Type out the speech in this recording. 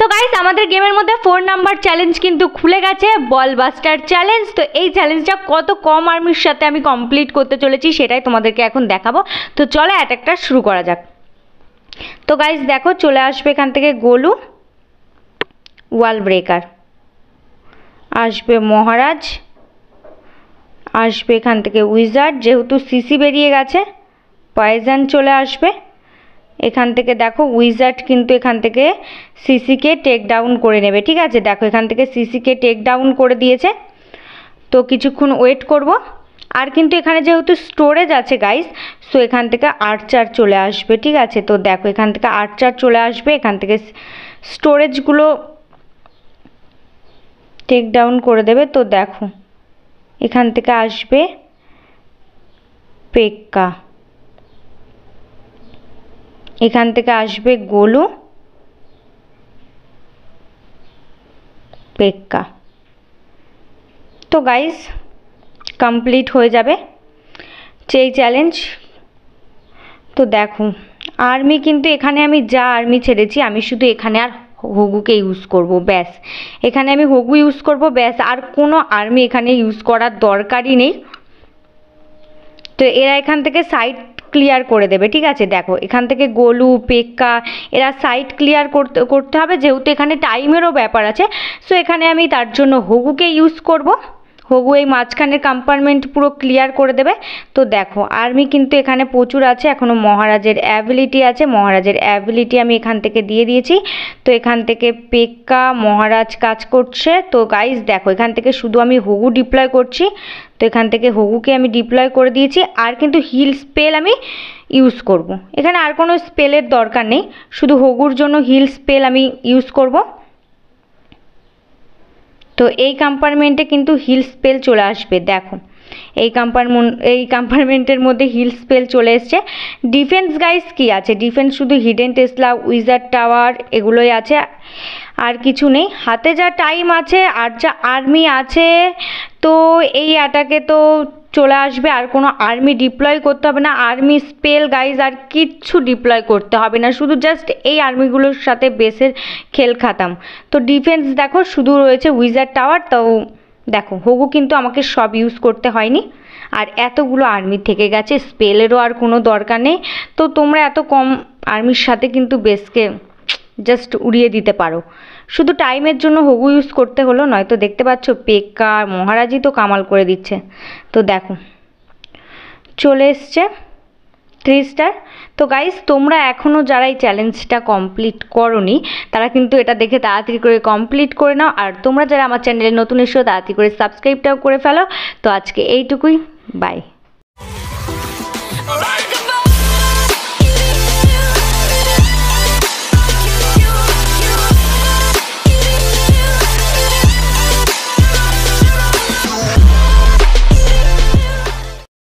তো গাইজ আমাদের গেমের মধ্যে ফোর নাম্বার চ্যালেঞ্জ কিন্তু খুলে গেছে বল বাস্টার চ্যালেঞ্জ তো এই চ্যালেঞ্জটা কত কম আর্মির সাথে আমি কমপ্লিট করতে চলেছি সেটাই তোমাদেরকে এখন দেখাবো তো চলো অ্যাটাকটা শুরু করা যাক তো গাইজ দেখো চলে আসবে এখান থেকে গোলু ওয়াল ব্রেকার আসবে মহারাজ আসবে এখান থেকে উইজার্ড যেহেতু সিসি বেরিয়ে গেছে পয়জান চলে আসবে এখান থেকে দেখো উইজার্ড কিন্তু এখান থেকে সিসিকে টেক ডাউন করে নেবে ঠিক আছে দেখো এখান থেকে সিসিকে টেক ডাউন করে দিয়েছে তো কিছুক্ষণ ওয়েট করব আর কিন্তু এখানে যেহেতু স্টোরেজ আছে গাইস সো এখান থেকে আর্চার চলে আসবে ঠিক আছে তো দেখো এখান থেকে আর্চার চলে আসবে এখান থেকে স্টোরেজগুলো টেক ডাউন করে দেবে তো দেখো এখান থেকে আসবে পেক্কা এখান থেকে আসবে গোলু পেক্কা তো গাইজ কমপ্লিট হয়ে যাবে সেই চ্যালেঞ্জ তো দেখো আর্মি কিন্তু এখানে আমি যা আর্মি ছেড়েছি আমি শুধু এখানে আর হগুকে ইউজ করব ব্যাস এখানে আমি হগু ইউজ করব ব্যাস আর কোনো আর্মি এখানে ইউজ করার দরকারই নেই তো এরা এখান থেকে সাইড ক্লিয়ার করে দেবে ঠিক আছে দেখো এখান থেকে গোলু পেক্কা এরা সাইট ক্লিয়ার করতে করতে হবে যেহেতু এখানে টাইমেরও ব্যাপার আছে সো এখানে আমি তার জন্য হগুকে ইউজ করব হগু এই মাঝখানের কম্পার্টমেন্ট পুরো ক্লিয়ার করে দেবে তো দেখো আর্মি কিন্তু এখানে প্রচুর আছে এখনও মহারাজের অ্যাবিলিটি আছে মহারাজের অ্যাবিলিটি আমি এখান থেকে দিয়ে দিয়েছি তো এখান থেকে পেক্কা মহারাজ কাজ করছে তো গাইজ দেখো এখান থেকে শুধু আমি হগু ডিপ্লয় করছি তো এখান থেকে হগুকে আমি ডিপ্লয় করে দিয়েছি আর কিন্তু হিল স্পেল আমি ইউজ করব। এখানে আর কোনো স্পেলের দরকার নেই শুধু হগুর জন্য হিল স্পেল আমি ইউজ করব। তো এই কম্পার্টমেন্টে কিন্তু হিল স্পেল চলে আসবে দেখো এই কম্পার্টমেন্ট এই কম্পার্টমেন্টের মধ্যে হিল স্পেল চলে এসছে ডিফেন্স গাইস কি আছে ডিফেন্স শুধু হিডেন টেসলা উইজার টাওয়ার এগুলোই আছে আর কিছু নেই হাতে যা টাইম আছে আর যা আর্মি আছে তো এই অ্যাটাকে তো চলে আসবে আর কোনো আর্মি ডিপ্লয় করতে হবে না আর্মি স্পেল গাইজ আর কিচ্ছু ডিপ্লয় করতে হবে না শুধু জাস্ট এই আর্মিগুলোর সাথে বেসের খেল খাতাম তো ডিফেন্স দেখো শুধু রয়েছে উইজার টাওয়ার তো দেখো হুগু কিন্তু আমাকে সব ইউজ করতে হয়নি আর এতগুলো আর্মি থেকে গেছে স্পেলেরও আর কোনো দরকার নেই তো তোমরা এত কম আর্মির সাথে কিন্তু বেসকে জাস্ট উড়িয়ে দিতে পারো শুধু টাইমের জন্য হবু ইউজ করতে হলো নয়তো দেখতে পাচ্ছ পেকা মহারাজি তো কামাল করে দিচ্ছে তো দেখো চলে এসছে থ্রি স্টার তো গাইজ তোমরা এখনও যারা এই চ্যালেঞ্জটা কমপ্লিট করনি তারা কিন্তু এটা দেখে তাড়াতাড়ি করে কমপ্লিট করে নাও আর তোমরা যারা আমার চ্যানেলে নতুন এসেও তাড়াতাড়ি করে সাবস্ক্রাইবটাও করে ফেলো তো আজকে এইটুকুই বাই